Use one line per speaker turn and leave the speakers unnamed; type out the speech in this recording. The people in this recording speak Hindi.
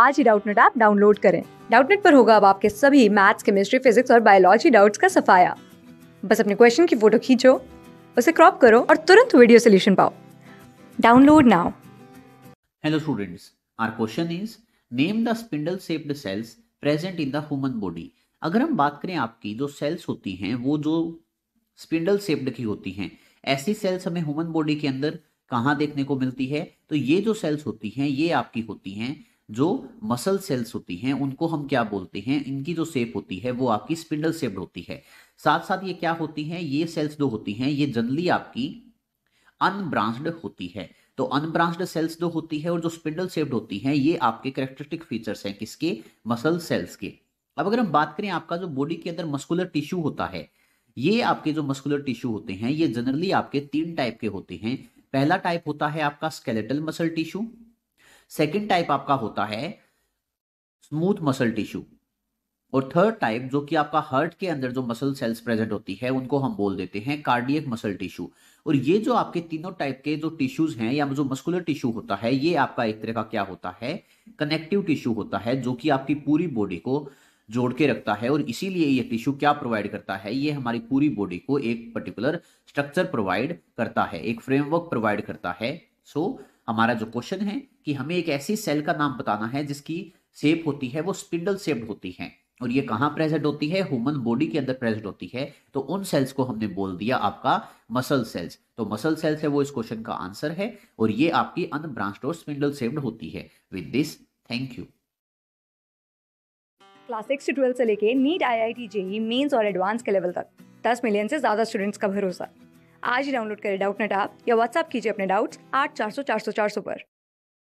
आज ही डाउटनेट ऐप डाउनलोड करें डाउटनेट पर होगा अब आपके सभी मैथ्स केमिस्ट्री फिजिक्स और बायोलॉजी डाउट्स का सफाया बस अपने क्वेश्चन की फोटो खींचो उसे क्रॉप करो और तुरंत वीडियो सोल्यूशन पाओ download now
hello students our question is name the spindle shaped cells present in the human body अगर हम बात करें आपकी जो सेल्स होती हैं वो जो स्पिंडल शेप्ड की होती हैं ऐसी सेल्स हमें ह्यूमन बॉडी के अंदर कहाँ देखने को मिलती है तो ये जो सेल्स होती हैं ये आपकी होती हैं जो मसल सेल्स होती हैं उनको हम क्या बोलते हैं इनकी जो सेप होती है वो आपकी स्पिंडल सेप्ड होती है साथ साथ ये क्या होती हैं ये सेल्स जो होती हैं ये जनरली आपकी अनब्रांच्ड होती है तो अनब्रांच्ड सेल्स जो होती है और जो स्पिंडल सेप्ड होती हैं ये आपके करेक्टरिस्टिक फीचर्स हैं किसके मसल सेल्स के अब अगर हम बात करें आपका जो बॉडी के अंदर मस्कुलर टिश्यू होता है ये आपके जो मस्कुलर टिश्यू होते हैं ये जनरली आपके तीन टाइप के होते हैं पहला टाइप होता है आपका skeletal muscle tissue second type आपका होता है स्मूथ मसल टिश्यू और थर्ड टाइप जो कि आपका हार्ट के अंदर जो मसल सेल्स प्रेजेंट होती है उनको हम बोल देते हैं कार्डियक मसल टिश्यू और ये जो आपके तीनों टाइप के जो टिश्यूज हैं या जो मस्कुलर टिश्यू होता है ये आपका एक तरह का क्या होता है कनेक्टिव टिश्यू होता है जो कि आपकी पूरी बॉडी को जोड़ के रखता है और इसीलिए ये टिश्यू क्या प्रोवाइड करता है ये हमारी पूरी बॉडी को एक पर्टिकुलर स्ट्रक्चर प्रोवाइड करता है एक फ्रेमवर्क प्रोवाइड करता है सो so, हमारा जो क्वेश्चन है कि हमें एक ऐसी सेल का नाम बताना है जिसकी सेप होती है वो स्पिंडल सेप्ड होती है और ये कहाँ प्रेजेंट होती है ह्यूमन बॉडी के अंदर प्रेजेंट होती है तो उन सेल्स को हमने बोल दिया आपका मसल सेल्स तो मसल सेल्स है वो इस क्वेश्चन का आंसर है और ये आपकी अनब्रांच्ड और स्पिंडल सेप्ड होती है with this thank you
class six से ट्वेल्थ से लेके NEET I I T JEE mains और एडवांस के लेवल तक दस मिलियन से ज़्यादा स्टूडेंट्स का भरोसा आज ही डाउनलोड करें डाउट नेट आप या व्हाट्सअप कीजिए अपने डाउट्स आठ चार सौ चार सौ चार सौ पर